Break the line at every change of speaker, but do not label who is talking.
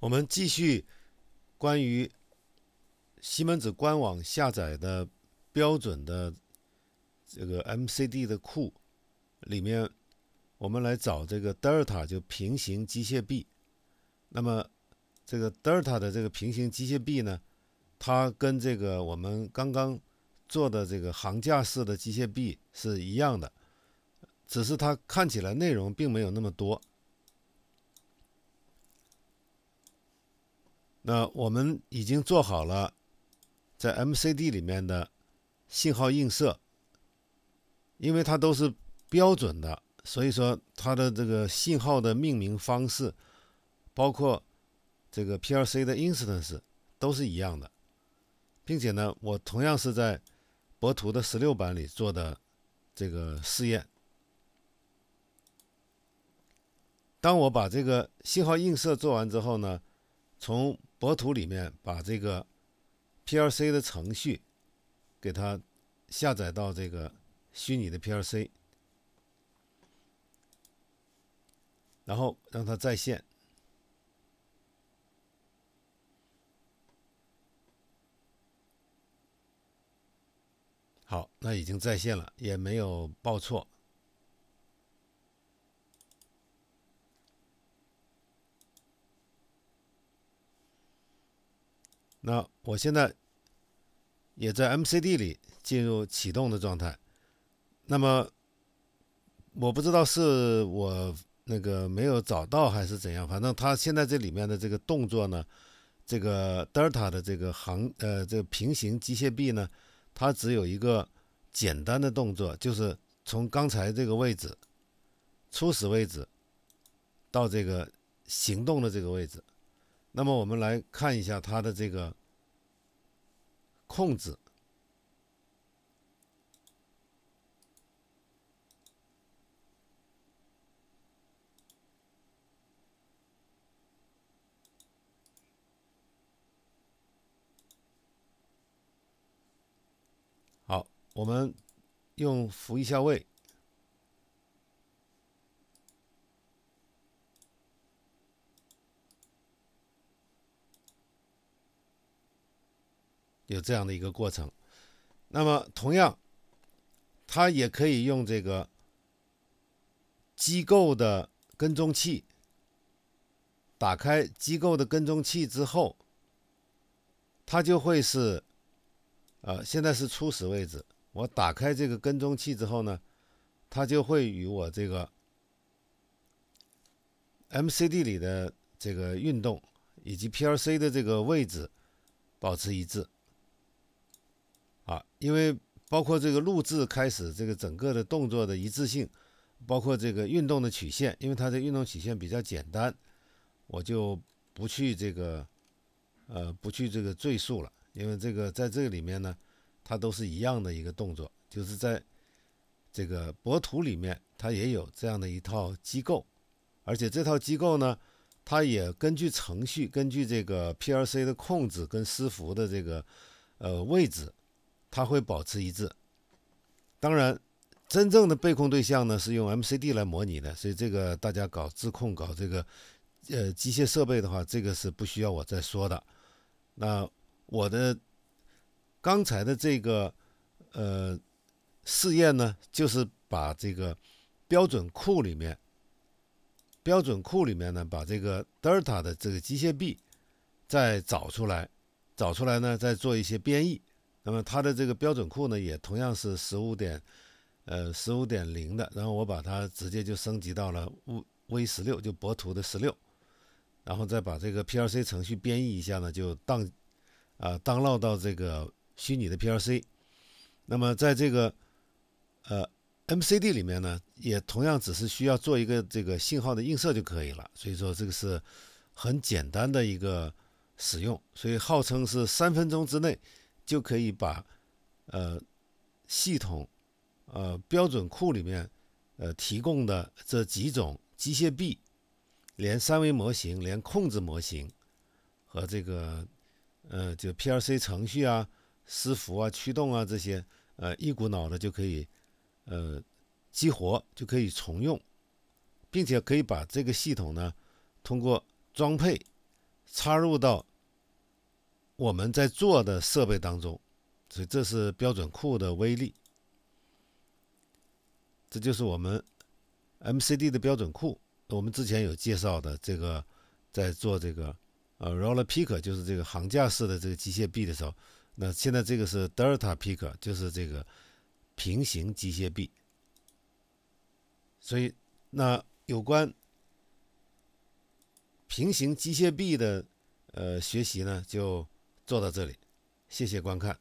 我们继续关于西门子官网下载的标准的这个 MCD 的库里面，我们来找这个 Delta 就平行机械臂。那么这个 Delta 的这个平行机械臂呢，它跟这个我们刚刚做的这个行架式的机械臂是一样的，只是它看起来内容并没有那么多。那我们已经做好了在 MCD 里面的信号映射，因为它都是标准的，所以说它的这个信号的命名方式，包括这个 PLC 的 instance 都是一样的，并且呢，我同样是在博图的十六版里做的这个试验。当我把这个信号映射做完之后呢？从博图里面把这个 PLC 的程序给它下载到这个虚拟的 PLC，然后让它在线。好，那已经在线了，也没有报错。那我现在也在 MCD 里进入启动的状态。那么我不知道是我那个没有找到还是怎样，反正它现在这里面的这个动作呢，这个 Delta 的这个行呃这个平行机械臂呢，它只有一个简单的动作，就是从刚才这个位置，初始位置到这个行动的这个位置。那么我们来看一下它的这个控制。好，我们用扶一下位。有这样的一个过程，那么同样，它也可以用这个机构的跟踪器。打开机构的跟踪器之后，它就会是，呃，现在是初始位置。我打开这个跟踪器之后呢，它就会与我这个 MCD 里的这个运动以及 PLC 的这个位置保持一致。啊，因为包括这个录制开始，这个整个的动作的一致性，包括这个运动的曲线，因为它这运动曲线比较简单，我就不去这个，呃，不去这个赘述了。因为这个在这个里面呢，它都是一样的一个动作，就是在这个博图里面，它也有这样的一套机构，而且这套机构呢，它也根据程序，根据这个 PLC 的控制跟伺服的这个呃位置。它会保持一致。当然，真正的被控对象呢是用 MCD 来模拟的，所以这个大家搞自控、搞这个呃机械设备的话，这个是不需要我再说的。那我的刚才的这个呃试验呢，就是把这个标准库里面标准库里面呢把这个德尔塔的这个机械臂再找出来，找出来呢再做一些编译。那么它的这个标准库呢，也同样是十五点，呃，十五点零的。然后我把它直接就升级到了 V V 十六，就博图的十六，然后再把这个 PLC 程序编译一下呢，就当，啊，当落到这个虚拟的 PLC。那么在这个，呃，MCD 里面呢，也同样只是需要做一个这个信号的映射就可以了。所以说这个是很简单的一个使用，所以号称是三分钟之内。就可以把，呃，系统，呃，标准库里面，呃，提供的这几种机械臂，连三维模型，连控制模型，和这个，呃，就 PLC 程序啊、伺服啊、驱动啊这些，呃，一股脑的就可以，呃，激活，就可以重用，并且可以把这个系统呢，通过装配插入到。我们在做的设备当中，所以这是标准库的威力。这就是我们 MCD 的标准库。我们之前有介绍的这个，在做这个呃 Roller Picker 就是这个行架式的这个机械臂的时候，那现在这个是 Delta Picker 就是这个平行机械臂。所以那有关平行机械臂的呃学习呢，就。做到这里，谢谢观看。